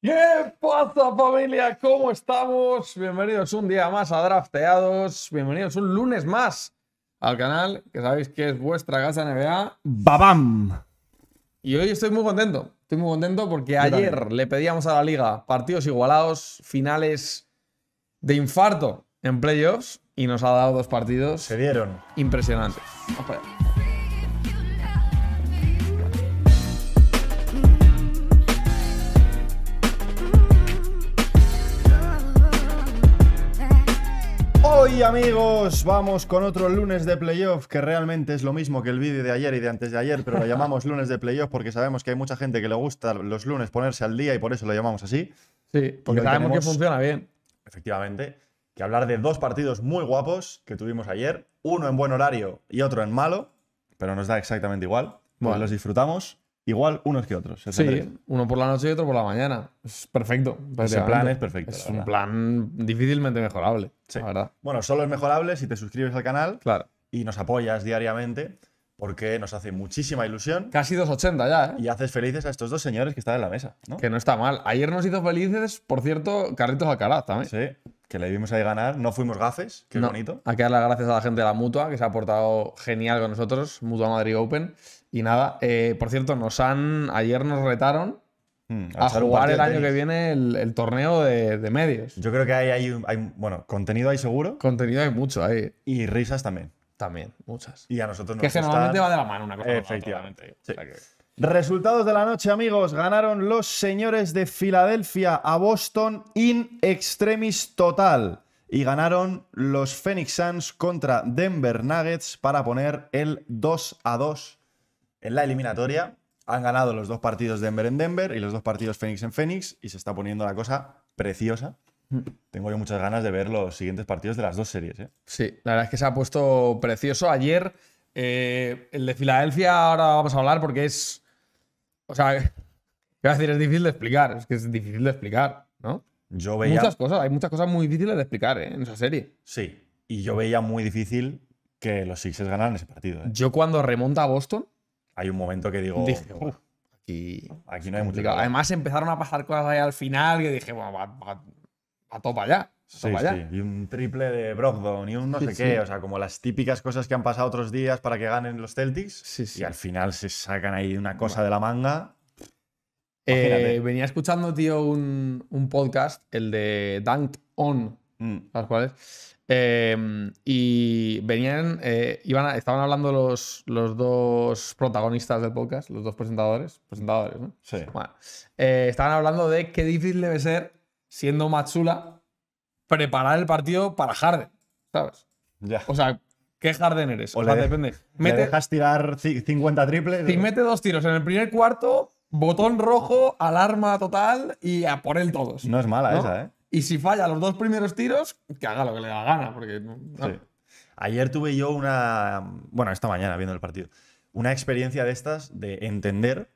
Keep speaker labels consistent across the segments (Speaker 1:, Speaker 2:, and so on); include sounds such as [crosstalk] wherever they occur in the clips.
Speaker 1: ¿Qué pasa familia? ¿Cómo estamos? Bienvenidos un día más a Drafteados, bienvenidos un lunes más al canal, que sabéis que es vuestra casa NBA. ¡Babam! Y hoy estoy muy contento, estoy muy contento porque ayer le pedíamos a la liga partidos igualados, finales de infarto en playoffs y nos ha dado dos partidos. Se dieron. Impresionantes. Vamos
Speaker 2: amigos, vamos con otro lunes de playoff que realmente es lo mismo que el vídeo de ayer y de antes de ayer, pero lo llamamos lunes de playoff porque sabemos que hay mucha gente que le gusta los lunes ponerse al día y por eso lo llamamos así. Sí, porque sabemos que funciona bien. Efectivamente, que hablar de dos partidos muy guapos que tuvimos ayer, uno en buen horario y otro en malo, pero nos da exactamente igual. Bueno, los disfrutamos. Igual unos que otros. Sí,
Speaker 1: uno por la noche y otro por la mañana. Es perfecto. Ese pues, plan es
Speaker 2: perfecto. Es un plan difícilmente mejorable, la verdad. Bueno, solo es mejorable si te suscribes al canal y nos apoyas diariamente, porque nos hace muchísima ilusión Casi 2.80 ya, ¿eh? y haces felices a estos dos señores que están en la mesa, ¿no? Que no está mal.
Speaker 1: Ayer nos hizo felices, por cierto, Carritos Alcaraz también. Sí, que le vimos ahí ganar, no fuimos gafes, qué bonito. Hay que dar las gracias a la gente de la Mutua, que se ha portado genial con nosotros, Mutua Madrid Open. Y nada, eh, por cierto, nos han. Ayer nos retaron
Speaker 2: hmm, a jugar el año que
Speaker 1: viene el, torneo de, medios. Yo creo que hay, hay, Bueno, contenido hay seguro.
Speaker 2: Contenido hay mucho ahí. Y risas también. También, muchas.
Speaker 1: Y a nosotros nos Que, generalmente va de la mano una cosa. Efectivamente.
Speaker 2: Resultados de la noche, amigos. Ganaron los señores de Filadelfia a Boston in extremis total. Y ganaron los Phoenix Suns contra Denver Nuggets para poner el 2 a 2 en la eliminatoria. Han ganado los dos partidos Denver en Denver y los dos partidos Phoenix en Phoenix y se está poniendo la cosa preciosa. Hmm. Tengo yo muchas ganas de ver los siguientes partidos de
Speaker 1: las dos series. ¿eh? Sí, la verdad es que se ha puesto precioso. Ayer, eh, el de Filadelfia, ahora vamos a hablar porque es. O sea, [laughs] ¿qué voy a decir? Es difícil de explicar. Es que es difícil de explicar, ¿no? Yo veía. Muchas cosas, hay muchas cosas muy difíciles de explicar ¿eh? en esa serie. Sí, y yo veía muy difícil que los Sixers ganaran ese partido. Yo cuando remonta a
Speaker 2: Boston, hay un momento que digo. Dije, aquí, no hay mucho. Además,
Speaker 1: empezaron a pasar cosas ahí al final que dije, bueno, va, va, va todo allá. Sí, sí. Y un triple
Speaker 2: de Brogdon y un no sé qué. O sea, como las típicas cosas que han pasado otros días para que ganen los Celtics.
Speaker 1: Y al final se sacan ahí una cosa de la manga. Eh, venía escuchando, tío, un, podcast, el de Dunked On. las mm. cuales Em, y venían, eh, iban estaban hablando los, los, dos protagonistas del podcast, los dos presentadores, presentadores, ¿no? Sí. Eh, estaban hablando de qué difícil debe ser, siendo Matsula, preparar el partido para Harden, ¿sabes? Ya. O sea, ¿qué Harden eres? O, sea, depende. Mete,
Speaker 2: dejas tirar
Speaker 1: 50 triples. y mete dos tiros en el primer cuarto, botón rojo, alarma total y a por él todos. No es mala esa, ¿eh? Y si falla los dos primeros tiros, que haga lo que le da gana, porque.
Speaker 2: Ayer tuve yo una. Bueno, esta mañana viendo el partido. Una experiencia de estas de entender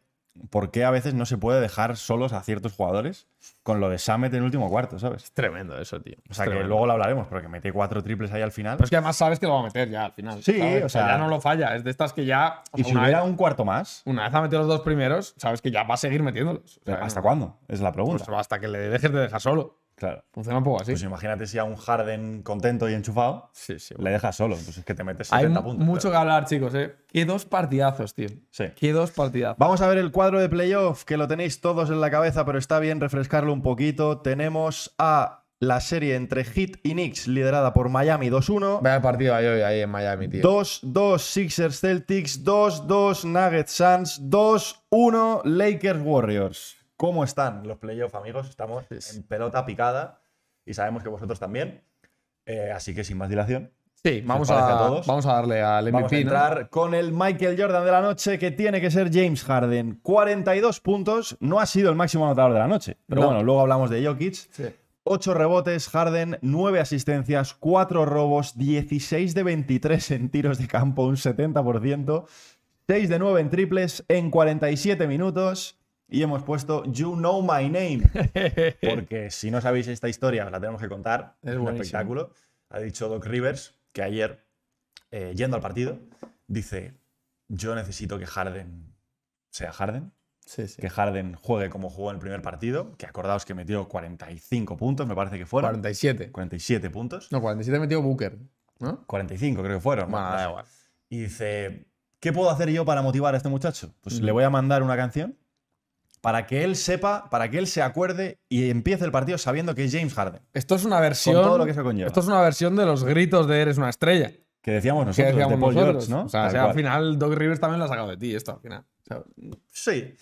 Speaker 2: por qué a veces no se puede dejar solos a ciertos jugadores con lo de Samet en el último cuarto, ¿sabes? tremendo eso, tío. O sea, que luego lo hablaremos, porque mete cuatro
Speaker 1: triples ahí al final. es que además sabes que lo va a meter ya al final. Sí, o sea, ya no lo falla. Es de estas que ya. Y si hubiera un cuarto más. Una vez ha metido los dos primeros, sabes que ya va a seguir metiéndolos. ¿Hasta cuándo? Es la pues pregunta. hasta que le dejes de dejar solo. Claro. Funciona un poco así. Pues imagínate si a un Harden contento
Speaker 2: y enchufado le dejas solo. Entonces pues es que te metes 70 Hay Mucho que hablar, chicos, ¿eh? Qué dos partidazos, tío.
Speaker 1: Sí. Qué dos partidazos.
Speaker 2: Vamos a ver el cuadro de playoff, que lo tenéis todos en la cabeza, pero está bien refrescarlo un poquito. Tenemos a la serie entre Heat y Knicks, liderada por
Speaker 1: Miami 2-1. ha partido ahí hoy ahí en Miami, tío.
Speaker 2: 2-2 Sixers Celtics, 2-2 Nuggets Suns, 2-1 Lakers Warriors cómo están los playoffs, amigos. Estamos en pelota picada y sabemos que vosotros también. Eh, así que sin más dilación. Sí, vamos a, vamos a darle al MVP. Vamos a entrar con el Michael Jordan de la noche, que tiene que ser James Harden. 42 puntos, no ha sido el máximo anotador de la noche. Pero bueno, luego hablamos de Jokic. Ocho 8 rebotes, Harden, 9 asistencias, 4 robos, 16 de 23 en tiros de campo, un 70%, 6 de 9 en triples en 47 minutos y hemos puesto You Know My Name. [laughs] Porque si no sabéis esta historia, os la tenemos que contar. Es, un espectáculo. Ha dicho Doc Rivers que ayer, eh, yendo al partido, dice: Yo necesito que Harden sea Harden. Que Harden juegue como jugó en el primer partido, que acordaos que metió 45 puntos, me parece que fueron. 47. 47 puntos. No, 47 metió Booker, 45 creo que fueron. Y dice, ¿qué puedo hacer yo para motivar a este muchacho? Pues le voy a mandar una canción para que él sepa, para que él se acuerde y empiece el partido sabiendo que es James Harden. Esto es una versión. lo que conlleva. Esto
Speaker 1: es una versión de los gritos de Eres una estrella. Que decíamos nosotros, que decíamos de Paul ¿no? O sea, al
Speaker 2: final Doc Rivers también lo ha
Speaker 1: sacado de ti, esto al final.
Speaker 2: sí.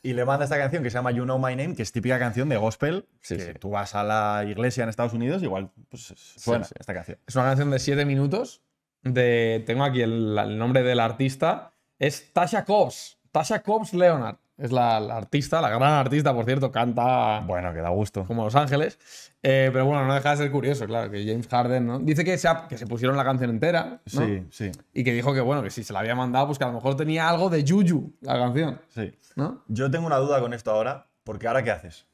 Speaker 2: Y le manda esta canción que se llama You Know My Name, que es típica
Speaker 1: canción de gospel. Sí, que tú vas a la iglesia en Estados Unidos, igual pues, suena esta canción. Es una canción de siete minutos. De, tengo aquí el, el nombre del artista. Es Tasha Cobbs. Tasha Cobbs Leonard. Es la, artista, la gran artista, por cierto, canta. Bueno, que da gusto. Como Los Ángeles. Eh, pero bueno, no deja de ser curioso, claro, que James Harden, ¿no? Dice que se, que se pusieron la canción entera. Sí, sí. Y que dijo que, bueno, que si se la había mandado, pues que a lo mejor tenía algo de Juju la canción.
Speaker 2: Sí. ¿No? Yo tengo una duda con esto ahora, porque ahora ¿qué haces?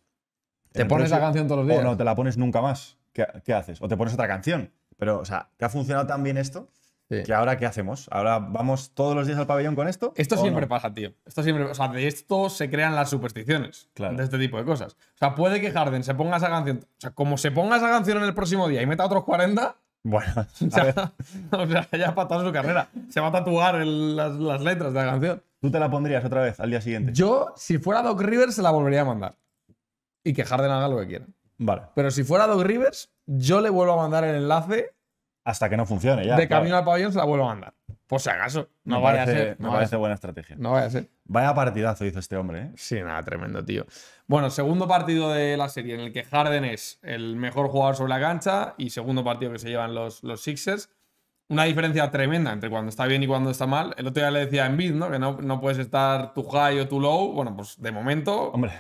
Speaker 1: ¿Te pones la canción todos los días? O no
Speaker 2: te la pones nunca más. ¿Qué, ¿Qué, haces? O te pones otra canción. Pero, o sea, ¿te ha funcionado tan bien esto? Sí. ahora qué hacemos? ¿Ahora vamos todos los días al pabellón con esto?
Speaker 1: Esto siempre pasa, tío. Esto siempre, de esto se crean las supersticiones. De este tipo de cosas. O sea, puede que Harden se ponga esa canción. O sea, como se ponga esa canción en el próximo día y meta otros 40.
Speaker 2: Bueno, [laughs] [laughs]
Speaker 1: o sea, ya para toda su carrera. Se va a tatuar las, letras de la canción. ¿Tú te la pondrías otra vez al día siguiente? Yo, si fuera Doc Rivers, se la volvería a mandar. Y que Harden haga lo que quiera. Vale. Pero si fuera Doc Rivers, yo le vuelvo a mandar el enlace hasta que no funcione ya. De camino al pabellón se la vuelvo a mandar. Por si acaso. No vaya a ser. me parece buena estrategia. No vaya a ser. Vaya partidazo hizo este hombre, ¿eh? Sí, nada, tremendo, tío. Bueno, segundo partido de la serie en el que Harden es el mejor jugador sobre la cancha y segundo partido que se llevan los, los Sixers. Una diferencia tremenda entre cuando está bien y cuando está mal. El otro día le decía en bid ¿no? Que no, no puedes estar tu high o tu low. Bueno, pues de momento. Hombre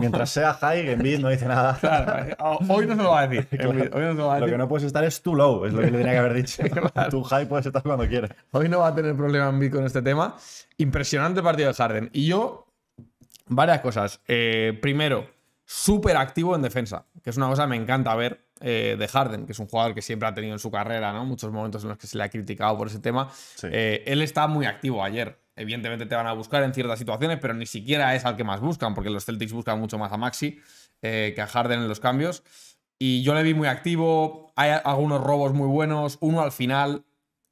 Speaker 1: Mientras sea high, Envid no dice nada. [laughs] Eh, hoy no se lo va a decir. lo
Speaker 2: que no puedes estar es too low, es lo que
Speaker 1: le tenía que haber dicho. claro. [laughs] [laughs] high puedes estar cuando quieras. Hoy no va a tener problema B con este tema. Impresionante partido de Harden. Y yo, varias cosas. Eh, primero, súper activo en defensa, que es una cosa que me encanta ver eh, de Harden, que es un jugador que siempre ha tenido en su carrera, ¿no? Muchos momentos en los que se le ha criticado por ese tema. él está muy activo ayer. Evidentemente te van a buscar en ciertas situaciones, pero ni siquiera es al que más buscan, porque los Celtics buscan mucho más a Maxi eh, que a Harden en los cambios. Y yo le vi muy activo, hay algunos robos muy buenos, uno al final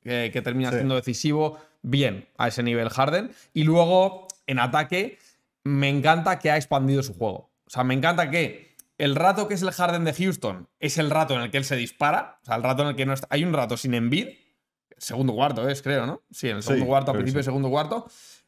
Speaker 1: eh, que termina siendo decisivo, bien a ese nivel Harden. Y luego, en ataque, me encanta que ha expandido su juego. O sea, me encanta que el rato que es el Harden de Houston es el rato en el que él se dispara, o sea, el rato en el que no Hay un rato sin Embiid segundo cuarto es, creo, ¿no? Sí, en el segundo cuarto, a principio del segundo cuarto,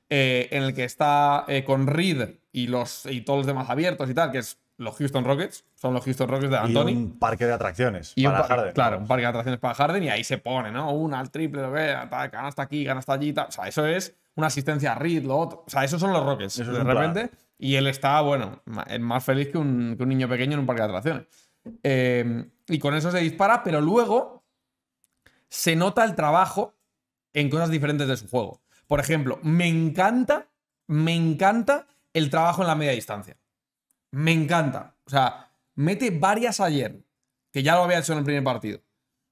Speaker 1: eh, en el que está eh, con Reed y, los, y todos los demás abiertos y tal, que es los Houston Rockets, son los Houston Rockets de Anthony. Y un parque de atracciones para Harden. Claro, un parque de atracciones para Harden y ahí se pone, ¿no? Una al triple, lo que, gana hasta aquí, gana hasta allí, O sea, eso es una asistencia a Reed, lo otro. O sea, esos son los Rockets. de repente. Y él está, bueno, es eh, más feliz que un, niño pequeño en un parque de atracciones. y con eso se dispara, pero luego se nota el trabajo en cosas diferentes de su juego. Por ejemplo, me encanta, me encanta el trabajo en la media distancia. Me encanta. O sea, mete varias ayer, que ya lo había hecho en el primer partido.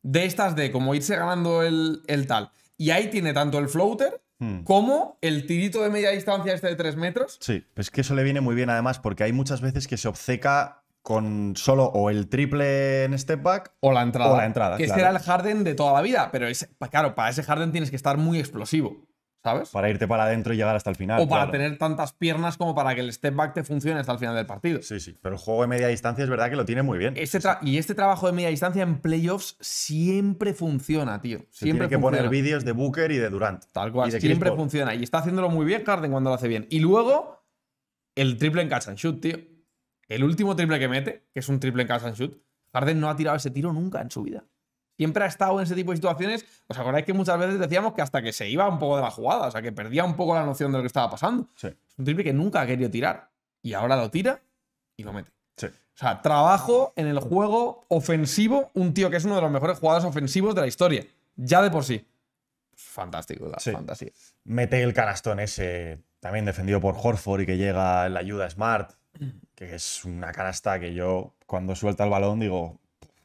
Speaker 1: De estas de como irse ganando el, tal. Y ahí tiene tanto el floater hmm. como el tirito de media distancia este de 3 metros.
Speaker 2: Sí, pues que eso le viene muy bien además porque hay muchas veces que se obceca con solo o el triple en step back o la entrada. O la entrada que será este el
Speaker 1: Harden de toda la vida, pero claro, para ese Harden tienes que estar muy explosivo, ¿sabes? Para irte para adentro y llegar hasta el final. O para tener tantas piernas como para que el step back te funcione hasta el final del partido. Sí, sí, pero el juego de media distancia es verdad que lo tiene muy bien. Este y este trabajo de media distancia en playoffs siempre funciona, tío. Siempre tiene que poner vídeos de Booker y de Durant. Tal cual, siempre funciona. Y está haciéndolo muy bien Harden cuando lo hace bien. Y luego, el triple en catch and shoot, tío. El último triple que mete, que es un triple en casa and shoot, Harden no ha tirado ese tiro nunca en su vida. Siempre ha estado en ese tipo de situaciones. ¿Os acordáis que muchas veces decíamos que hasta que se iba un poco de la jugada? O sea, que perdía un poco la noción de lo que estaba pasando. Sí. Es un triple que nunca ha querido tirar. Y ahora lo tira y lo mete. Sí. O sea, trabajo en el juego ofensivo, un tío que es uno de los mejores jugadores ofensivos de la historia. Ya de por sí. Fantástico, la Mete el canastón
Speaker 2: ese, también defendido por Horford y que llega en la ayuda Smart que es una canasta que yo cuando suelta el balón digo,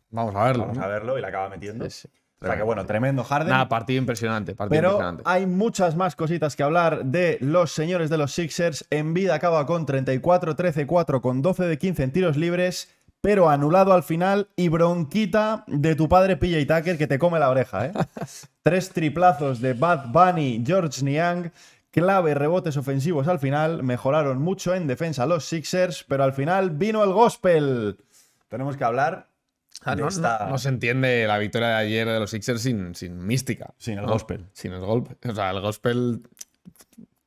Speaker 2: vamos a verlo. Vamos a verlo y la acaba metiendo.
Speaker 1: O sea que bueno, tremendo Harden. Nada, partido impresionante. Pero
Speaker 2: hay muchas más cositas que hablar de los señores de los Sixers. En vida acaba con 34, 13, 4, con 12 de 15 en tiros libres pero anulado al final y bronquita de tu padre PJ Tucker que te come la oreja, ¿eh? [laughs] Tres triplazos de Bad Bunny, George Niang clave rebotes ofensivos al final, mejoraron mucho en defensa los Sixers, pero al final vino el gospel. Tenemos que hablar.
Speaker 1: Ah, no, se entiende la victoria de ayer de los Sixers sin, sin mística. Sin el gospel. Sin el golpe. O sea, el gospel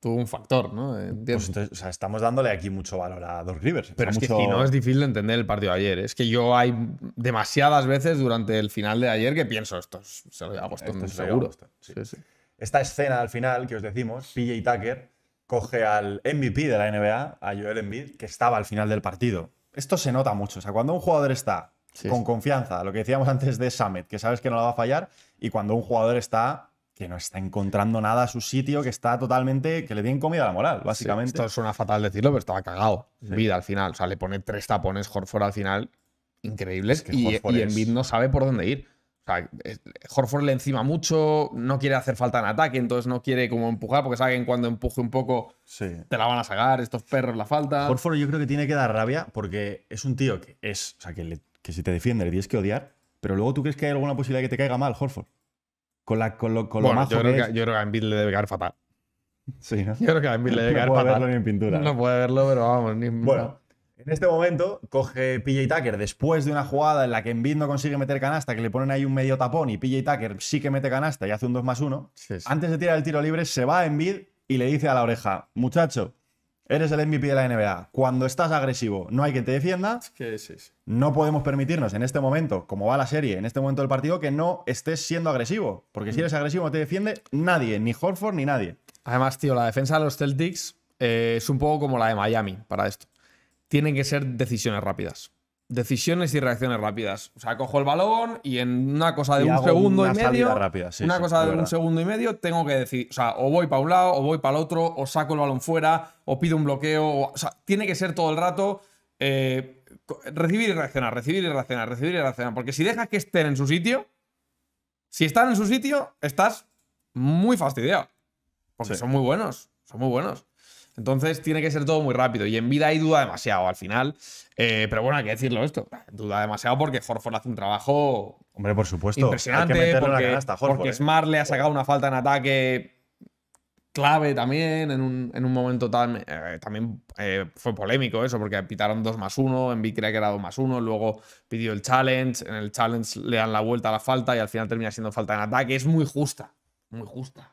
Speaker 1: tuvo un factor, ¿no? Eh, pues estamos dándole aquí mucho valor a Doc Rivers. Pero es que si no es difícil de entender el partido de ayer. ¿eh? Es que yo hay demasiadas veces durante el final de ayer que pienso, esto se lo seguro. Sí, sí
Speaker 2: esta escena al final que os decimos, PJ Tucker coge al MVP de la NBA, a Joel Embiid, que estaba al final del partido. Esto se nota mucho. O sea, cuando un jugador está con confianza, lo que decíamos antes de Summit, que sabes que no la va a fallar, y cuando un jugador está que no está encontrando nada a su sitio, que está totalmente. que le
Speaker 1: tienen comida a la moral, básicamente. esto suena fatal decirlo, pero estaba cagado. Vida al final. O sea, le pone tres tapones Horford al final increíbles que y, y Embiid no sabe por dónde ir. O sea, Horford le encima mucho, no quiere hacer falta en ataque, entonces no quiere como empujar, porque saben cuando empuje un poco te la van a sacar, estos perros la falta. Horford
Speaker 2: yo creo que tiene que dar rabia porque es un tío que es, o sea, que, si te defiende le tienes que odiar, pero luego tú crees que hay alguna posibilidad de que te caiga mal Horford. Con, la, lo, bueno, yo, creo que, a
Speaker 1: le debe caer fatal. Sí, ¿no? Yo creo que a Envid le debe caer fatal. No puede verlo ni en pintura. No,
Speaker 2: puede verlo, pero vamos, ni Bueno. En este momento coge PJ Tucker después de una jugada en la que Embiid no consigue meter canasta, que le ponen ahí un medio tapón y PJ Tucker sí que mete canasta y hace un 2 más 1. Antes de tirar el tiro libre, se va a Embiid y le dice a la oreja, muchacho, eres el MVP de la NBA. Cuando estás agresivo, no hay que te defienda. no podemos permitirnos en este momento, como va la serie, en este momento del partido, que no estés
Speaker 1: siendo agresivo. Porque si mm. eres agresivo no te defiende nadie, ni Horford ni nadie. Además, tío, la defensa de los Celtics eh, es un poco como la de Miami para esto tienen que ser decisiones rápidas. Decisiones y reacciones rápidas. O sea, cojo el balón y en una cosa de un segundo y medio. una cosa de, un segundo y medio tengo que decir. O sea, o voy para un lado, o voy para el otro, o saco el balón fuera, o pido un bloqueo. O, sea, tiene que ser todo el rato. Eh, recibir y reaccionar, recibir y reaccionar, recibir y reaccionar. Porque si dejas que estén en su sitio, si están en su sitio, estás muy fastidiado. Porque son muy buenos, son muy buenos. Entonces tiene que ser todo muy rápido. Y en vida hay duda demasiado al final. Eh, pero bueno, hay que decirlo esto. Duda demasiado porque Horford hace un trabajo.
Speaker 2: Hombre, por supuesto. Impresionante. ¿eh? porque,
Speaker 1: Smart le ha sacado una falta en ataque clave también. En un, momento tan, eh, también fue polémico eso, porque pitaron 2 más 1. Envy creía que era 2 más 1. Luego pidió el challenge. En el challenge le dan la vuelta a la falta y al final termina siendo falta en ataque. Es muy justa. Muy justa.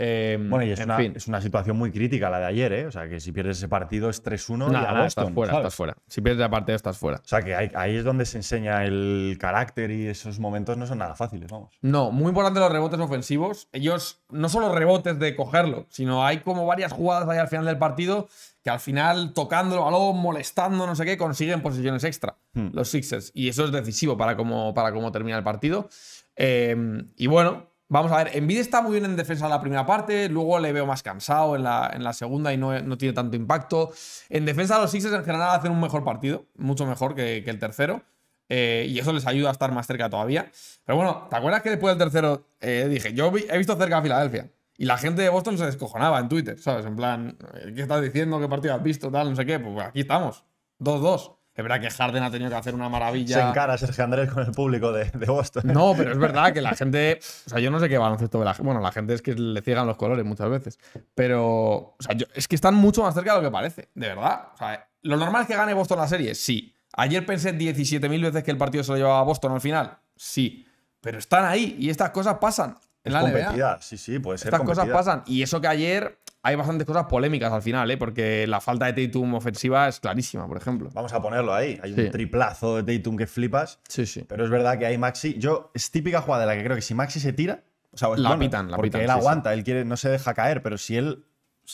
Speaker 1: Em, bueno, y es, una,
Speaker 2: situación muy crítica la de ayer, ¿eh? O sea, que si pierdes ese partido es 3-1 estás fuera, estás fuera. Si pierdes la partido estás fuera. O sea, que ahí es donde se enseña el carácter y esos momentos no son nada fáciles,
Speaker 1: vamos. No, muy importante los rebotes ofensivos. Ellos, no solo rebotes de cogerlo, sino hay como varias jugadas ahí al final del partido que al final, tocando el balón, molestando, no sé qué, consiguen posiciones extra hmm. los Sixers. Y eso es decisivo para cómo, para termina el partido. Em, y bueno, Vamos a ver, EnVidia está muy bien en defensa en la primera parte, luego le veo más cansado en la, segunda y no, tiene tanto impacto. En defensa los Sixers en general hacen un mejor partido, mucho mejor que, el tercero, eh, y eso les ayuda a estar más cerca todavía. Pero bueno, ¿te acuerdas que después del tercero eh, dije, yo he visto cerca a Filadelfia? Y la gente de Boston se descojonaba en Twitter, ¿sabes? En plan, eh, ¿qué estás diciendo? ¿Qué partido has visto? Tal, no sé qué. Pues aquí estamos, 2-2. Es verdad que Harden ha tenido que hacer una maravilla. Se encara Sergio Andrés con el público de, Boston. No, pero es verdad que la gente. O sea, yo no sé qué baloncesto ve la gente. Bueno, la gente es que le ciegan los colores muchas veces. Pero. O sea, es que están mucho más cerca de lo que parece, de verdad. O sea, lo normal es que gane Boston la serie, sí. Ayer pensé 17.000 veces que el partido se lo llevaba a Boston al final, sí. Pero están ahí y estas cosas pasan. En es
Speaker 2: sí, sí, puede ser. Estas cosas pasan.
Speaker 1: Y eso que ayer hay bastantes cosas polémicas al final, ¿eh? porque la falta de Tatum ofensiva es clarísima, por ejemplo. Vamos a ponerlo ahí. Hay un
Speaker 2: triplazo de Tatum que flipas. Sí, sí. Pero es verdad que hay Maxi. Yo, es típica jugada de la que creo que si Maxi se tira. O sea, la pitan, porque Él aguanta, él quiere, no se deja caer, pero si él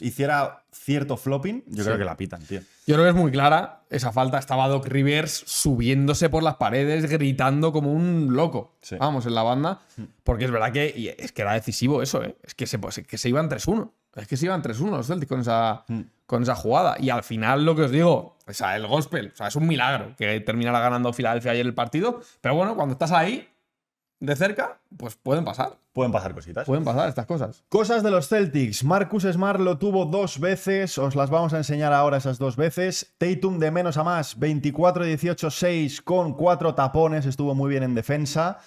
Speaker 1: hiciera cierto flopping, yo creo que la pitan, tío. Yo creo que es muy clara esa falta. Estaba Doc Rivers subiéndose por las paredes, gritando como un loco. Vamos, en la banda. Hmm. Porque es verdad que es que era decisivo eso, ¿eh? Es que se, pues, que se iban 3-1. Es que se iban 3-1 los Celtics con esa, mm. con esa jugada. Y al final, lo que os digo, o sea, el gospel, o sea, es un milagro que terminara ganando Filadelfia ayer el partido. Pero bueno, cuando estás ahí, de cerca, pues pueden pasar. Pueden pasar cositas. Pueden pasar
Speaker 2: estas cosas. Cosas de los Celtics. Marcus Smart lo tuvo dos veces. Os las vamos a enseñar ahora esas dos veces. Tatum de menos a más, 24-18-6 con cuatro tapones. Estuvo muy bien en defensa.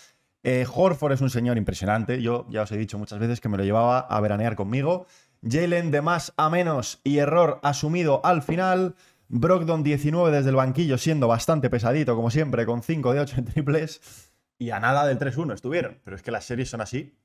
Speaker 2: Eh, Horford es un señor impresionante. Yo ya os he dicho muchas veces que me lo llevaba a veranear conmigo. Jalen de más a menos y error asumido al final. Brogdon 19 desde el banquillo, siendo bastante pesadito, como siempre, con 5 de 8 en triples. Y a nada del 3-1 estuvieron. Pero es que las series son así.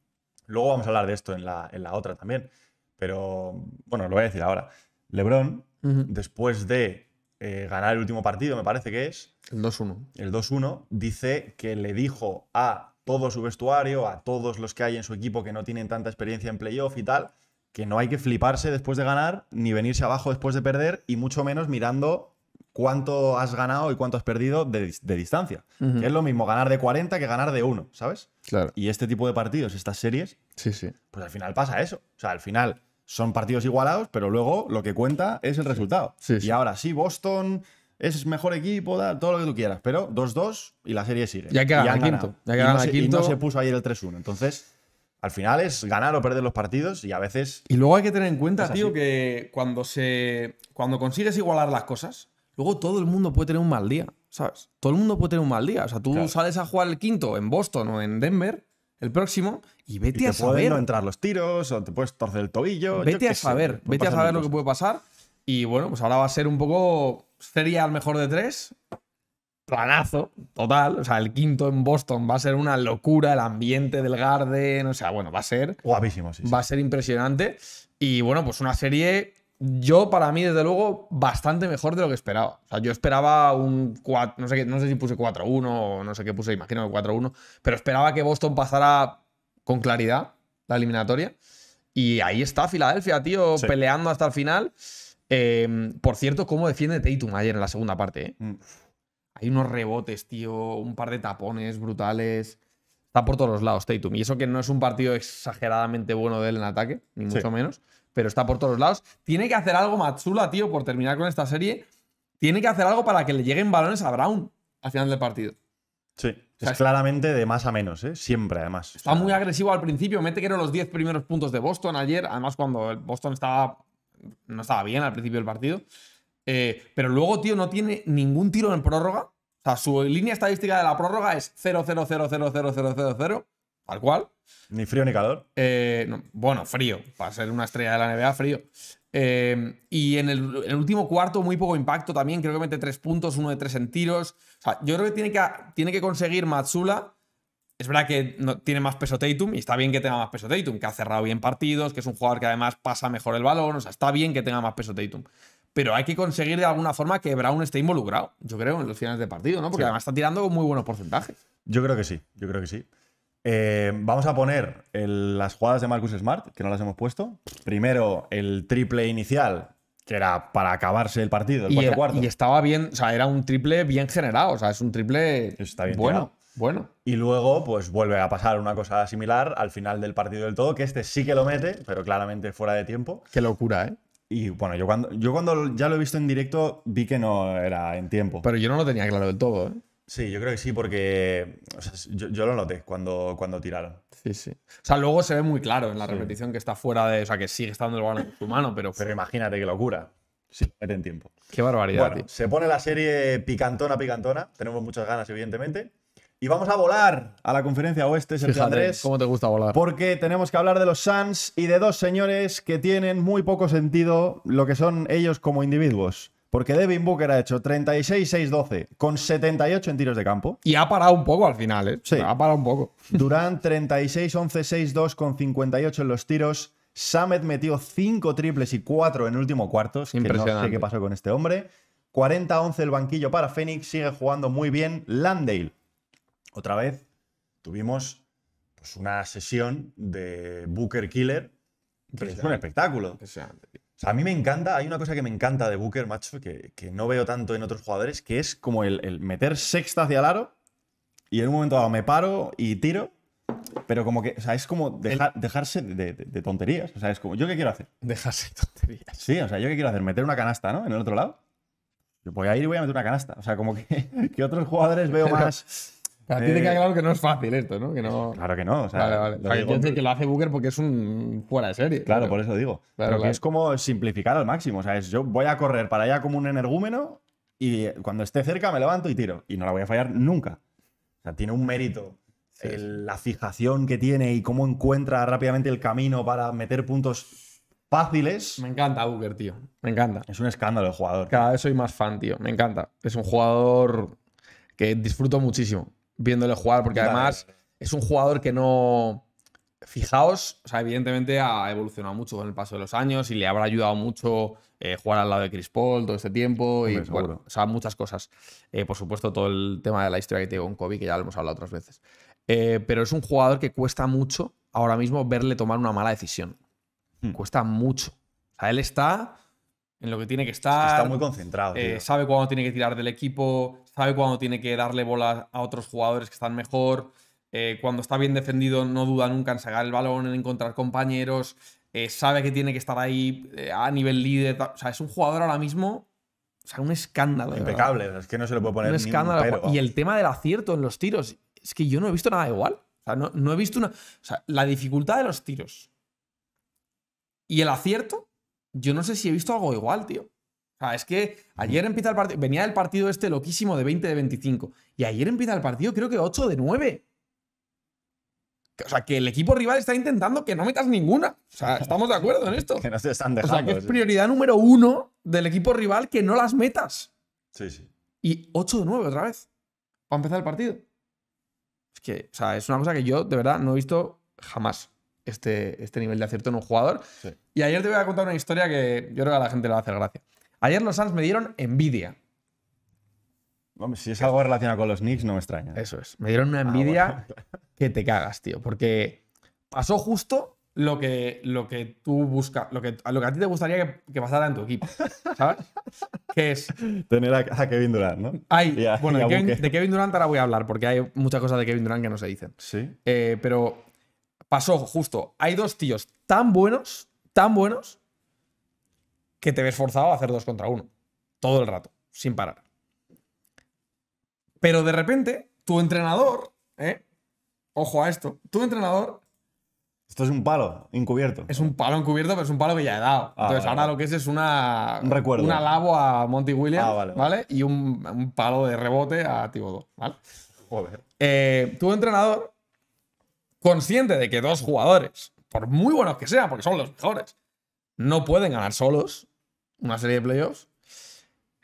Speaker 2: Luego vamos a hablar de esto en la, otra también. Pero bueno, lo voy a decir ahora. LeBron, después de eh, ganar el último partido, me parece que es. El 2-1. El 2-1, dice que le dijo a todo su vestuario, a todos los que hay en su equipo que no tienen tanta experiencia en playoff y tal, que no hay que fliparse después de ganar, ni venirse abajo después de perder, y mucho menos mirando cuánto has ganado y cuánto has perdido de, distancia. es lo mismo ganar de 40 que ganar de 1, ¿sabes? Claro. Y este tipo de partidos, estas series, sí, sí. pues al final pasa eso. O sea, al final son partidos igualados, pero luego lo que cuenta es el resultado. y ahora sí, Boston es mejor equipo, da, todo lo que tú quieras, pero 2-2 y la serie sigue. Ya y Ya no, se, quinto. se puso ayer el 3-1, entonces... Al final es ganar o perder los partidos y a veces.
Speaker 1: Y luego hay que tener en cuenta, tío, que cuando se. Cuando consigues igualar las cosas, luego todo el mundo puede tener un mal día. ¿Sabes? Todo el mundo puede tener un mal día. O sea, tú sales a jugar el quinto en Boston o en Denver, el próximo, y vete a saber. Pueden no entrar los
Speaker 2: tiros, o te puedes torcer el tobillo. Pues vete a saber, vete a saber lo que
Speaker 1: puede pasar. Y bueno, pues ahora va a ser un poco. Sería el mejor de tres, planazo total. O sea, el quinto en Boston va a ser una locura, el ambiente del Garden, o sea, bueno, va a ser. Guapísimo, Va a ser impresionante. Y bueno, pues una serie, yo para mí, desde luego, bastante mejor de lo que esperaba. O sea, yo esperaba un 4, no sé, qué, no sé si puse 4-1 o no sé qué puse, imagino que 4-1, pero esperaba que Boston pasara con claridad la eliminatoria. Y ahí está Filadelfia, tío, peleando hasta el final. Em, por cierto, cómo defiende Tatum ayer en la segunda parte. ¿eh? Mm. Hay unos rebotes, tío, un par de tapones brutales. Está por todos los lados, Tatum. Y eso que no es un partido exageradamente bueno de él en ataque, ni mucho menos, pero está por todos lados. Tiene que hacer algo Matsula, tío, por terminar con esta serie. Tiene que hacer algo para que le lleguen balones a Brown al final del partido.
Speaker 2: Sí, es claramente de más a menos, ¿eh? siempre además.
Speaker 1: Está muy agresivo al principio, mete que eran los 10 primeros puntos de Boston ayer, además cuando Boston estaba no estaba bien al principio del partido. Eh, pero luego, tío, no tiene ningún tiro en prórroga. O sea, su línea estadística de la prórroga es 0-0-0-0-0-0-0 tal cual. Ni frío ni calor. Eh, bueno, frío. Para ser una estrella de la NBA, frío. Eh, y en el, último cuarto, muy poco impacto también. Creo que mete tres puntos, uno de tres en tiros. O sea, yo creo que tiene que, tiene que conseguir Matsula. Es verdad que no, tiene más peso Tatum y está bien que tenga más peso Tatum, que ha cerrado bien partidos, que es un jugador que además pasa mejor el balón. O sea, está bien que tenga más peso Tatum. Pero hay que conseguir de alguna forma que Brown esté involucrado, yo creo, en los finales de partido, ¿no? Porque además está tirando muy buenos porcentajes. Yo creo que sí, yo creo que sí. Eh,
Speaker 2: vamos a poner las jugadas de Marcus Smart, que no las hemos puesto. Primero, el
Speaker 1: triple inicial, que era para acabarse el partido, el y, cuarto. y estaba bien, o sea, era un triple bien generado, o sea, es un triple Está bien bueno. Bueno. Y luego, pues vuelve a pasar una
Speaker 2: cosa similar al final del partido del todo, que este sí que lo mete, pero claramente fuera de tiempo. Qué locura, ¿eh? Y bueno, yo cuando, yo cuando ya lo he visto en directo vi que no era en tiempo. Pero yo no lo tenía claro del todo, ¿eh? Sí, yo creo que sí, porque yo, lo noté cuando, cuando tiraron. Sí, sí. O
Speaker 1: sea, luego se ve muy claro en la repetición que está fuera de. O sea, que sigue estando el balón en su mano, pero. Pero imagínate qué locura. Sí, en tiempo.
Speaker 2: Qué barbaridad. Bueno, se pone la serie picantona, picantona. Tenemos muchas ganas, evidentemente. Y vamos a volar a la conferencia oeste, Sergio Andrés.
Speaker 1: ¿Cómo te gusta volar?
Speaker 2: Porque tenemos que hablar de los Suns y de dos señores que tienen muy poco sentido lo que son ellos como individuos. Porque Devin Booker ha hecho 36-6-12 con 78 en tiros de campo.
Speaker 1: Y ha parado un poco al final, ¿eh? Sí. Ha parado un poco. durán
Speaker 2: 36-11-6-2 con 58 en los tiros. Samet metió 5 triples y 4 en el último cuarto. Impresionante. no sé qué pasó con este hombre. 40-11 el banquillo para Phoenix. Sigue jugando muy bien. Landale otra vez tuvimos pues, una sesión de Booker Killer, es un espectáculo. a mí me encanta, hay una cosa que me encanta de Booker, macho, que, no veo tanto en otros jugadores, que es como el, meter sexta hacia el aro y en un momento dado me paro y tiro, pero como que, o sea, es como dejarse de, tonterías. O sea, es como, ¿yo qué quiero hacer?
Speaker 1: Dejarse de tonterías.
Speaker 2: Sí, o sea, ¿yo qué quiero hacer? Meter una canasta, ¿no? En el otro lado. Yo voy a ir y voy a meter una canasta. O sea, como que, [laughs] que otros jugadores veo más tiene que te eh,
Speaker 1: que no es fácil esto, ¿no? Claro que no. O sea, vale, vale. que, lo hace Booker porque es un fuera de serie. Claro, por eso digo. Pero es como
Speaker 2: simplificar al máximo. O sea, yo voy a correr para allá como un energúmeno y cuando esté cerca me levanto y tiro. Y no la voy a fallar nunca. O sea, tiene un mérito. la fijación que tiene y cómo encuentra rápidamente el camino para meter puntos fáciles. Me
Speaker 1: encanta Booker, tío. Me encanta. Es un escándalo el jugador. Cada vez soy más fan, tío. Me encanta. Es un jugador que disfruto muchísimo viéndole jugar, porque además es un jugador que no. Fijaos, sea, evidentemente ha evolucionado mucho con el paso de los años y le habrá ayudado mucho eh, jugar al lado de Chris Paul todo este tiempo y bueno, muchas cosas. Eh, por supuesto, todo el tema de la historia que tiene con Kobe, que ya lo hemos hablado otras veces. Eh, pero es un jugador que cuesta mucho ahora mismo verle tomar una mala decisión. Hmm. Cuesta mucho. O él está en lo que tiene que estar. Está muy concentrado. Eh, sabe cuándo tiene que tirar del equipo, sabe cuándo tiene que darle bola a otros jugadores que están mejor. Eh, cuando está bien defendido, no duda nunca en sacar el balón, en encontrar compañeros. Eh, sabe que tiene que estar ahí a nivel líder. O sea, es un jugador ahora mismo. O sea, un escándalo. Impecable, es que no se lo puede poner un escándalo. Y el tema del acierto en los tiros. Es que yo no he visto nada igual. O sea, no, no he visto una. O sea, la dificultad de los tiros y el acierto yo no sé si he visto algo igual, tío. O sea, es que ayer empieza el partido, venía el partido este loquísimo de 20 de 25, y ayer empieza el partido creo que 8 de 9. O sea, que el equipo rival está intentando que no metas ninguna. O sea, estamos de acuerdo en esto. [laughs] que no se están dejando. O sea, que es prioridad número uno del equipo rival que no las metas. Sí, sí. Y 8 de 9 otra vez. Para empezar el partido. Es que, o sea, es una cosa que yo de verdad no he visto jamás. Este, este, nivel de acierto en un jugador. Y ayer te voy a contar una historia que yo creo que a la gente le va a hacer gracia. Ayer los Suns me dieron envidia. si es algo relacionado con los Knicks, no me extraña. Eso es. Me dieron una ah, envidia [laughs] que te cagas, tío. Porque pasó justo lo que, lo que tú buscas, lo que, lo que a ti te gustaría que, pasara en tu equipo, ¿sabes? [laughs] que es... Tener a, Kevin Durant, ¿no? bueno, de Kevin, Durant ahora voy a hablar, porque hay muchas cosas de Kevin Durant que no se dicen. Sí. Eh, pero pasó justo. Hay dos tíos tan buenos, tan buenos, que te ves forzado a hacer dos contra uno. Todo el rato, sin parar. Pero de repente, tu entrenador, ¿eh? ojo a esto, tu entrenador esto es un palo encubierto. Es un palo encubierto, pero es un palo que ya he dado. Ah, Entonces, ahora lo que es es una. Un recuerdo. alabo a Monty Williams, ah, vale, Y un, palo de rebote a Tibodó, ¿vale? Joder. Eh, tu entrenador consciente de que dos jugadores, por muy buenos que sean, porque son los mejores, no pueden ganar solos una serie de playoffs,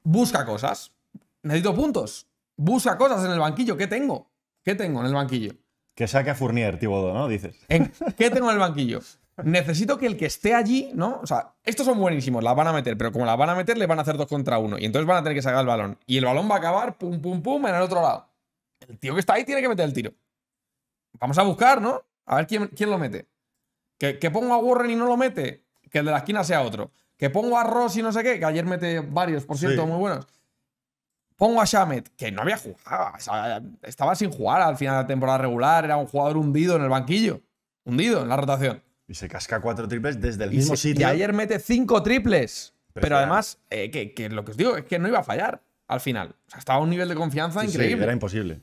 Speaker 1: busca cosas. Necesito puntos. Busca cosas en el banquillo. ¿Qué tengo? ¿Qué tengo en el banquillo? Que saque a Fournier, tío, ¿no? Dices. ¿Qué tengo en el banquillo? Necesito que el que esté allí, ¿no? O sea, estos son buenísimos, las van a meter, pero como las van a meter, le van a hacer dos contra uno. Y entonces van a tener que sacar el balón. Y el balón va a acabar, pum, pum, pum, en el otro lado. El tío que está ahí tiene que meter el tiro. Vamos a buscar, ¿no? A ver quién, lo mete. Que, que, pongo a Warren y no lo mete, que el de la esquina sea otro. Que pongo a Ross y no sé qué, que ayer mete varios, por cierto, muy buenos. Pongo a Shamet, que no había jugado, estaba sin jugar al final de la temporada regular, era un jugador hundido en el banquillo, hundido en la rotación. Y se casca cuatro triples desde el mismo sitio. Y ayer mete cinco triples. Pero, además, eh, que, lo que os digo es que no iba a fallar al final. O sea, estaba a un nivel de confianza increíble. Sí, era imposible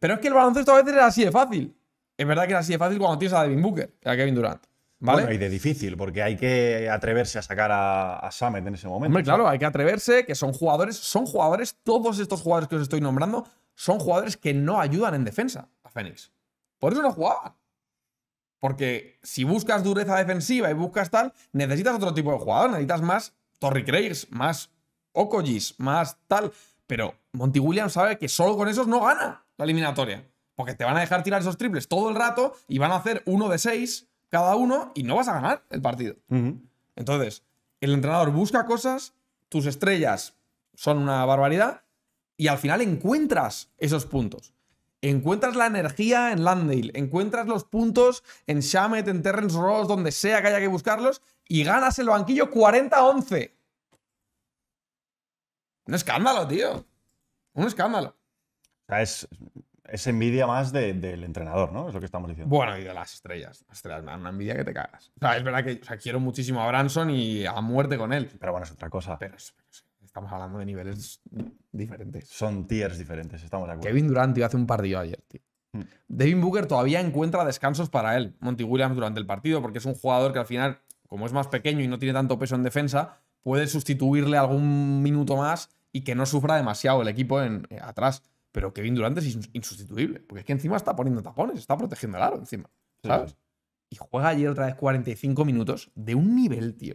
Speaker 1: pero, es que el baloncesto a veces era así de fácil. Es verdad que era así de fácil cuando tienes a Devin Booker, a Kevin Durant. ¿Vale? y de
Speaker 2: difícil, porque hay que atreverse a sacar
Speaker 1: a, a Summit en ese momento. claro, hay que atreverse, que son jugadores, son jugadores, todos estos jugadores que os estoy nombrando, son jugadores que no ayudan en defensa a Fénix. Por eso no jugaban. Porque si buscas dureza defensiva y buscas tal, necesitas otro tipo de jugador, necesitas más Torrey Craigs, más Okojis, más tal. Pero Monty Williams sabe que solo con esos no gana la eliminatoria. Porque te van a dejar tirar esos triples todo el rato y van a hacer uno de seis cada uno y no vas a ganar el partido. Entonces, el entrenador busca cosas, tus estrellas son una barbaridad y al final encuentras esos puntos. Encuentras la energía en Landale, encuentras los puntos en Shamet, en Terrence Ross, donde sea que haya que buscarlos y ganas el banquillo 40-11. Un escándalo, tío. Un
Speaker 2: escándalo. O sea, es, envidia más del entrenador, ¿no? Es lo que estamos diciendo. Bueno, y de
Speaker 1: las estrellas. estrellas una envidia que te cagas. O sea, es verdad que quiero muchísimo a Branson y a muerte con él. Pero bueno, es otra cosa. Pero, estamos hablando de niveles diferentes. Son tiers diferentes, estamos de acuerdo. Kevin Durant, tío, hace un partido ayer, tío. Hmm. Devin Booker todavía encuentra descansos para él, Monty Williams, durante el partido, porque es un jugador que al final, como es más pequeño y no tiene tanto peso en defensa, puede sustituirle algún minuto más y que no sufra demasiado el equipo en, eh, atrás. Pero Kevin Durant es insustituible, porque es que encima está poniendo tapones, está protegiendo el aro encima, ¿sabes? Y juega allí otra vez 45 minutos de un nivel, tío.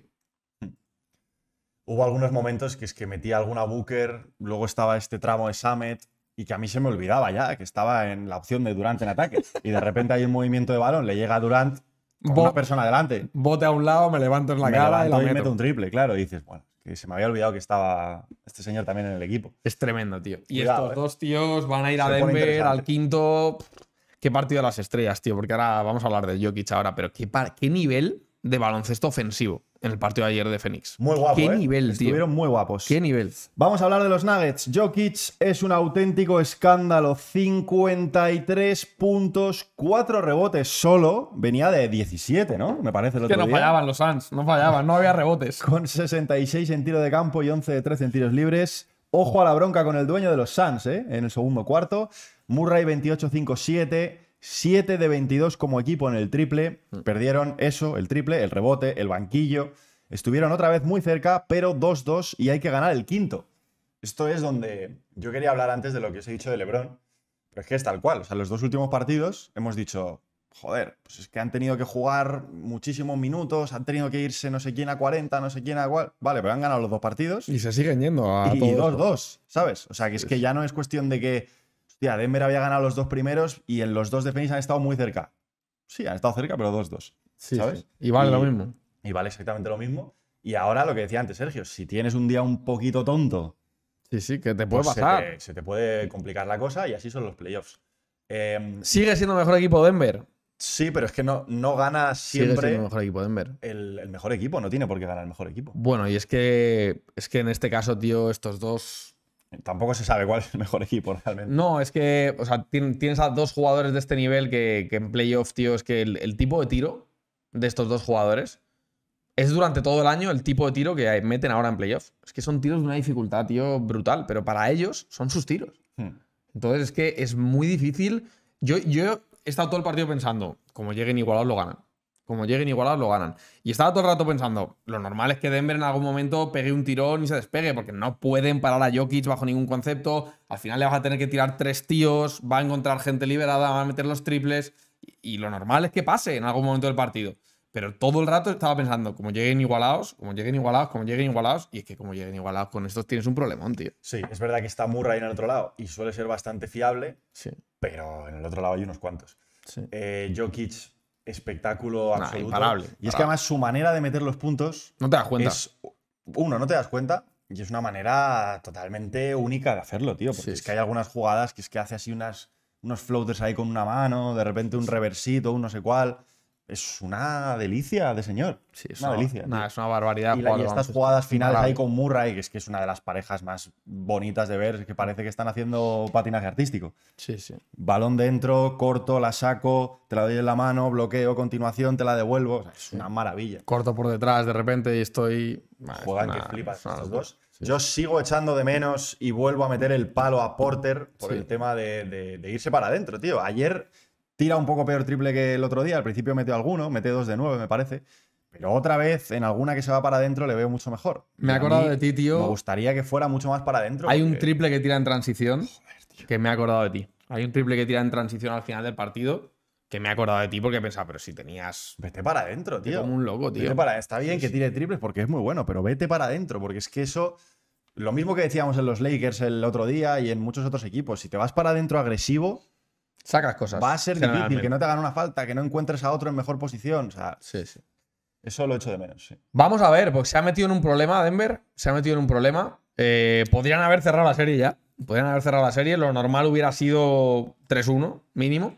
Speaker 2: Hubo algunos momentos que es que metía alguna Booker, luego estaba este tramo de Summit, y que a mí se me olvidaba ya, que estaba en la opción de Durant en ataque. Y de repente hay un movimiento de balón, le llega a Durant una persona adelante
Speaker 1: Bote a un lado, me levanto en la cara y meto. un
Speaker 2: triple, claro. Y dices, bueno, que se me había olvidado que estaba este señor también en el equipo. Es tremendo, tío. Y estos eh.
Speaker 1: dos tíos van a ir a Denver al quinto. Qué partido de las estrellas, tío, porque ahora vamos a hablar de Jokic ahora, pero qué, qué nivel de baloncesto ofensivo en el partido de ayer de Phoenix. Muy guapo. Qué ¿eh? nivel, tío. Estuvieron muy guapos. Qué nivel.
Speaker 2: Vamos a hablar de los Nuggets. Jokic es un auténtico escándalo. 53 puntos, 4 rebotes solo. Venía de 17, ¿no? Me parece lo que no fallaban
Speaker 1: los Suns, no fallaban, no había rebotes. [laughs] Con
Speaker 2: 66 en tiro de campo y 11 de 13 en tiros libres. Ojo a la bronca con el dueño de los Suns, ¿eh? En el segundo cuarto. Murray 28-5-7. 7 de 22 como equipo en el triple. Mm. Perdieron eso, el triple, el rebote, el banquillo. Estuvieron otra vez muy cerca, pero 2-2 y hay que ganar el quinto. Esto es donde yo quería hablar antes de lo que os he dicho de Lebron. Pero es que es tal cual. O sea, los dos últimos partidos hemos dicho, joder, pues es que han tenido que jugar muchísimos minutos, han tenido que irse no sé quién a 40, no sé quién a cuál. Vale, pero han ganado los dos partidos.
Speaker 1: Y se siguen yendo a. Y 2-2,
Speaker 2: ¿sabes? O sea, que es que ya no es cuestión de que Tía, Denver había ganado los dos primeros y en los dos de han estado muy cerca. Sí, han estado cerca, pero dos-dos, ¿Sabes? Y vale lo mismo. Y vale exactamente lo mismo. Y ahora lo que decía antes, Sergio, si tienes un día un poquito tonto. Sí, sí, que te puede pues pasar. Se te, puede complicar la cosa y así son los playoffs. Em, Sigue siendo mejor equipo Denver. Sí, pero es que no, no gana siempre el mejor equipo Denver. El, el, mejor equipo, no tiene por qué ganar el mejor equipo.
Speaker 1: Bueno, y es que es que en este caso, tío, estos dos Tampoco se sabe cuál es el mejor [laughs] equipo realmente. No, es que, tienes a dos jugadores de este nivel que, en playoff, tío, es que el, tipo de tiro de estos dos jugadores es durante todo el año el tipo de tiro que meten ahora en playoff. Es que son tiros de una dificultad, tío, brutal, pero para ellos son sus tiros. Hmm. Entonces es que es muy difícil. Yo, yo he estado todo el partido pensando, como lleguen igualados lo ganan. Como lleguen igualados, lo ganan. Y estaba todo el rato pensando, lo normal es que Denver en algún momento pegue un tirón y se despegue, porque no pueden parar a Jokic bajo ningún concepto. Al final le vas a tener que tirar tres tíos, va a encontrar gente liberada, va a meter los triples. Y lo normal es que pase en algún momento del partido. Pero todo el rato estaba pensando, como lleguen igualados, como lleguen igualados, como lleguen igualados, y es que como lleguen igualados con estos tienes un problemón, tío. Sí, es verdad que está Murray en el otro lado
Speaker 2: y suele ser bastante fiable,
Speaker 1: sí. pero en el otro lado hay unos cuantos.
Speaker 2: Sí. Eh, Jokic espectáculo absoluto. Y es que además su manera de meter los puntos. No te das cuenta. Es, uno, no te das cuenta. Y es una manera totalmente única de hacerlo, tío. Porque es que hay algunas jugadas que es que hace así unas, unos floaters ahí con una mano, de repente un reversito, un no sé cuál es una delicia de señor. Sí, es una, delicia.
Speaker 1: es una barbaridad. Y, y estas jugadas finales ahí con
Speaker 2: Murray, que es que es una de las parejas más bonitas de ver, que parece que están haciendo patinaje artístico. Sí, sí. Balón dentro, corto, la saco, te la doy en la mano, bloqueo, continuación, te la devuelvo. es una maravilla. Corto por detrás de repente y estoy. Ah, Juegan que flipas los dos. Yo sigo echando de menos y vuelvo a meter el palo a Porter por el tema de, de irse para adentro, tío. Ayer tira un poco peor triple que el otro día. Al principio metió alguno, mete dos de nueve, me parece. Pero otra vez, en alguna que se va para adentro, le veo mucho mejor. Me he acordado de ti, tío. Me gustaría que fuera mucho más para adentro. Hay un
Speaker 1: triple que tira en transición que me he acordado de ti. Hay un triple que tira en transición al final del partido que me he acordado de ti porque pensaba pero si tenías. Vete
Speaker 2: para adentro, tío. Como un loco, tío. para... Está bien que tire triples porque es muy bueno, pero vete para adentro porque es que eso. Lo mismo que decíamos en los Lakers el otro día y en muchos otros equipos.
Speaker 1: Si te vas para adentro agresivo, Sacas cosas. Va a ser difícil que no
Speaker 2: te hagan una falta, que no encuentres a otro en mejor posición. O sea, sí, sí. Eso lo echo de menos.
Speaker 1: Vamos a ver, porque se ha metido en un problema Denver. Se ha metido en un problema. Eh, podrían haber cerrado la serie ya. Podrían haber cerrado la serie. Lo normal hubiera sido 3-1 mínimo.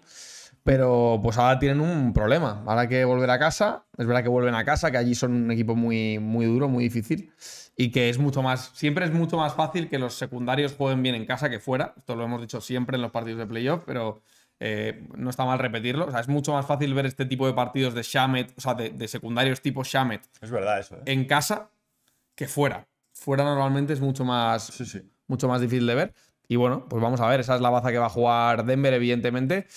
Speaker 1: Pero pues ahora tienen un problema. Ahora hay que volver a casa, es verdad que vuelven a casa, que allí son un equipo muy, muy duro, muy difícil. Y que es mucho más. Siempre es mucho más fácil que los secundarios jueguen bien en casa que fuera. Esto lo hemos dicho siempre en los partidos de playoff, pero eh, no está mal repetirlo. sea, es mucho más fácil ver este tipo de partidos de Shamet, o sea, de, secundarios tipo Shamet. Es verdad eso. ¿eh? En casa que fuera. Fuera normalmente es mucho más, mucho más difícil de ver. Y bueno, pues vamos a ver. Esa es la baza que va a jugar Denver, evidentemente.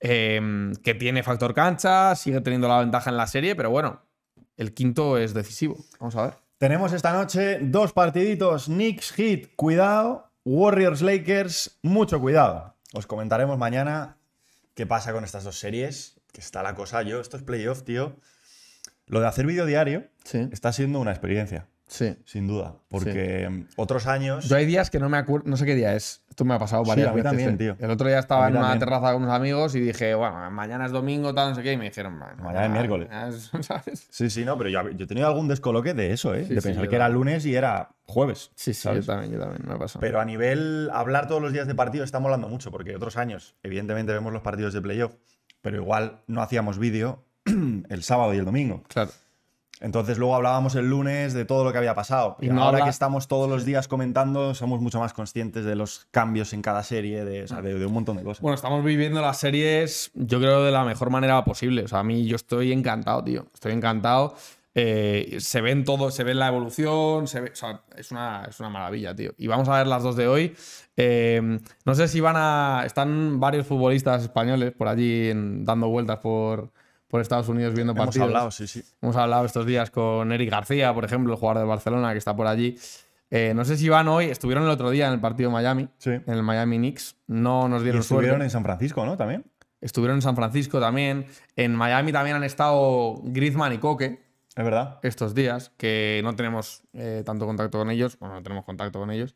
Speaker 1: Em, que tiene factor cancha, sigue teniendo la ventaja en la serie, pero bueno, el quinto es decisivo. Vamos a ver. Tenemos
Speaker 2: esta noche dos partiditos. Knicks Hit, cuidado. Warriors Lakers, mucho cuidado. Os comentaremos mañana qué pasa con estas dos series, que está la cosa yo, esto es playoff, tío. Lo de hacer vídeo diario está siendo una experiencia.
Speaker 1: Sí. Sin duda. Porque mm, otros años. Yo hay días que no me acuerdo, no sé qué día es. Esto me ha pasado varias veces. También, eh. tío. El otro día estaba en una terraza con unos amigos y dije, bueno, mañana es domingo, tal, no sé qué. Y me dijeron, mañana, es miércoles. [laughs]
Speaker 2: Sí, sí, no, pero yo, he tenido algún descoloque de eso, ¿eh? de pensar que era lunes y era jueves. Sí, sí, yo también, yo también, me ha pasado. Pero a nivel hablar todos los días de partido está molando mucho, porque otros años, evidentemente, vemos los partidos de playoff, pero igual no hacíamos vídeo [clears throat] el sábado y el domingo. Claro. Entonces luego hablábamos el lunes de todo lo que había pasado. Y, ahora que estamos todos los días comentando, somos mucho más conscientes de los cambios en cada serie, de, un montón de cosas.
Speaker 1: Bueno, estamos viviendo las series, yo creo, de la mejor manera posible. O sea, a mí yo estoy encantado, tío. Estoy encantado. Eh, se ven todo, se ve la evolución, se ve, es una, es una maravilla, tío. Y vamos a ver las dos de hoy. Eh, no sé si van a. Están varios futbolistas españoles por allí dando vueltas por, por Estados Unidos viendo partidos. Hemos hablado, sí, sí. Hemos hablado estos días con Eric García, por ejemplo, el jugador de Barcelona que está por allí. Eh, no sé si van hoy, estuvieron el otro día en el partido Miami, sí. en el Miami Knicks. No nos dieron y estuvieron en San
Speaker 2: Francisco, ¿no? También.
Speaker 1: Estuvieron en San Francisco también. En Miami también han estado Griezmann y Coque. Es verdad. Estos días, que no tenemos eh, tanto contacto con ellos. Bueno, no tenemos contacto con ellos.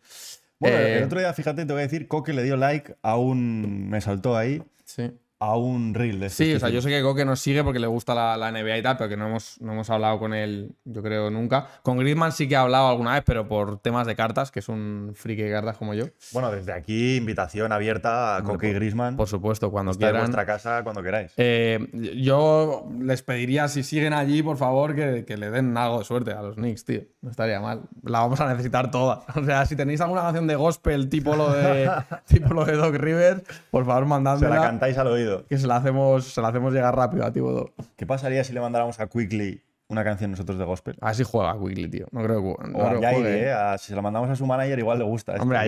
Speaker 1: Bueno, eh, el otro día,
Speaker 2: fíjate, te voy a decir, Coque le dio like a un. Me saltó ahí. Sí a un reel de Sí, o sea, yo sé que
Speaker 1: Coque nos sigue porque le gusta la, NBA y tal, pero que no hemos, no hemos hablado con él, yo creo, nunca. Con Griezmann sí que he hablado alguna vez, pero por temas de cartas, que es un friki de cartas como yo. Bueno, desde aquí,
Speaker 2: invitación abierta a Coque
Speaker 1: y Griezmann. Por supuesto, cuando Está quieran. vuestra
Speaker 2: casa, cuando queráis.
Speaker 1: Eh, yo les pediría, si siguen allí, por favor, que, le den algo de suerte a los Knicks, tío. No estaría mal. La vamos a necesitar toda. [laughs] O sea, si tenéis alguna canción de gospel tipo lo de, [laughs] tipo lo de Doc Rivers, por favor, mandadme. Se la cantáis al oído. Que se la hacemos, se la hacemos llegar rápido a
Speaker 2: Tibodó. ¿Qué pasaría si le mandáramos a Quickly una canción nosotros de gospel? Así ah, juega Quickly, tío. No creo que. si se la mandamos a su manager, igual le gusta. Hombre, a,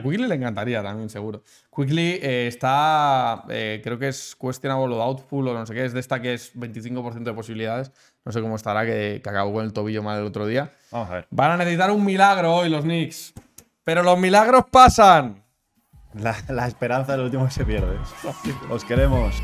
Speaker 2: Quigley le encantaría,
Speaker 1: también, seguro. Quickly eh, está. Eh, creo que es questionable o doubtful o no sé qué. Es de esta que es 25% de posibilidades. No sé cómo estará, que, acabó con el tobillo mal el otro día. Vamos a ver. Van a necesitar un milagro hoy los Knicks. Pero los milagros pasan. La, esperanza del último se pierde. [laughs] Os queremos.